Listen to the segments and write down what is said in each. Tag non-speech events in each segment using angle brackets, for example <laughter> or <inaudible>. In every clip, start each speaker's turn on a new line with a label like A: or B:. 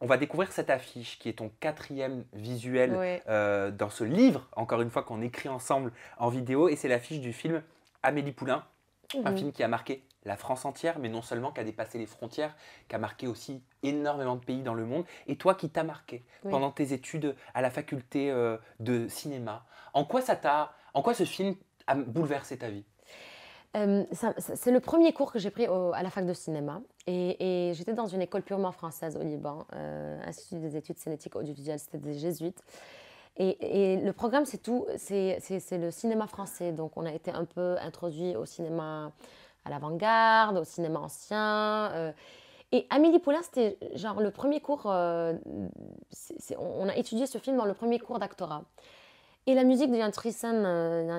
A: on va découvrir cette affiche qui est ton quatrième visuel euh, dans ce livre, encore une fois qu'on écrit ensemble en vidéo, et c'est l'affiche du film Amélie Poulain, un mhm. film qui a marqué la France entière, mais non seulement qui a dépassé les frontières, qui a marqué aussi énormément de pays dans le monde, et toi qui t'as marqué pendant tes études à la faculté euh, de cinéma. En quoi ça t'a, en quoi ce film a bouleversé ta vie
B: euh, c'est le premier cours que j'ai pris à la fac de cinéma. Et, j'étais dans une école purement française au Liban, euh, Institut des études cinétiques audiovisuelles, c'était des jésuites. Et, le programme, c'est tout, c'est le cinéma français. Donc on a été un peu introduit au cinéma à l'avant-garde, au cinéma ancien. Euh. et Amélie Poulain, c'était genre le premier cours, on, on, a étudié ce film dans le premier cours d'actorat. Et la musique de Yann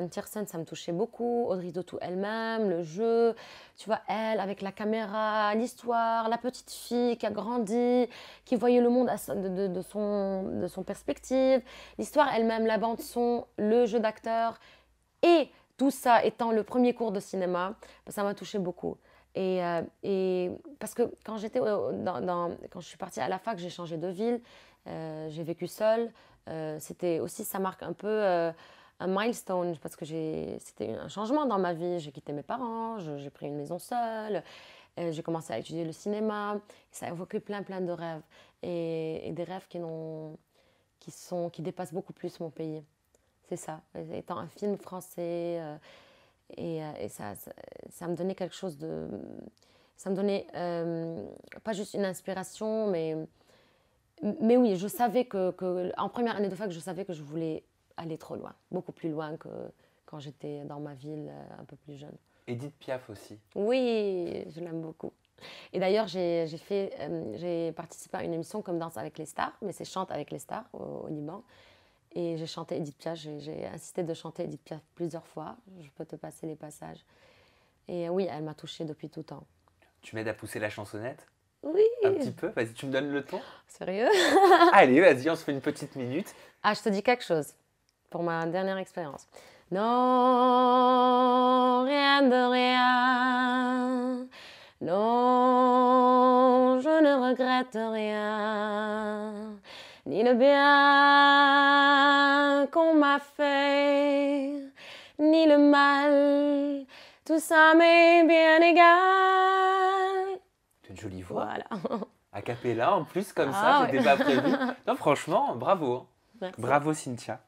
B: Tiersen, ça me touchait beaucoup. Audrey Dotou elle-même, le jeu, tu vois, elle avec la caméra, l'histoire, la petite fille qui a grandi, qui voyait le monde de, de, son, de son perspective, l'histoire elle-même, la bande-son, le jeu d'acteur. Et tout ça étant le premier cours de cinéma, bah, ça m'a touché beaucoup. Et, euh, et, parce que quand, j'étais dans, quand je suis partie à la fac, j'ai changé de ville, euh, j'ai vécu seule. Euh, c'était aussi, ça marque un peu euh, un milestone parce que c'était un changement dans ma vie. J'ai quitté mes parents, j'ai pris une maison seule, euh, j'ai commencé à étudier le cinéma. ça a évoqué plein, plein de rêves et, des rêves qui, qui, sont, qui dépassent beaucoup plus mon pays. C'est ça, étant un film français. et, et ça, ça, me donnait quelque chose de. Ça me donnait pas juste une inspiration, mais mais oui, je savais que, en première année de fac, je savais que je voulais aller trop loin, beaucoup plus loin que quand j'étais dans ma ville euh, un peu plus jeune.
A: Edith Piaf aussi.
B: Oui, je l'aime beaucoup. Et d'ailleurs, euh, j'ai participé à une émission comme Danse avec les stars, mais c'est Chante avec les stars au, Liban. Et j'ai chanté Edith Piaf, j'ai insisté de chanter Edith Piaf plusieurs fois. Je peux te passer les passages. Et oui, elle m'a touchée depuis tout temps.
A: Tu m'aides à pousser la chansonnette
B: oui. Un petit
A: peu, vas-y, tu me donnes le temps oh,
B: Sérieux <laughs>
A: Allez, vas-y, on se fait une petite minute.
B: Ah, je te dis quelque chose pour ma dernière expérience. Non, rien de rien. Non, je ne regrette rien. Ni le bien qu'on m'a fait, ni le mal. Tout ça m'est bien égal
A: jolie voix. Voilà. A cappella, en plus, comme ça, c'était pas prévu. Non, franchement, bravo. Hein. Bravo, Cynthia.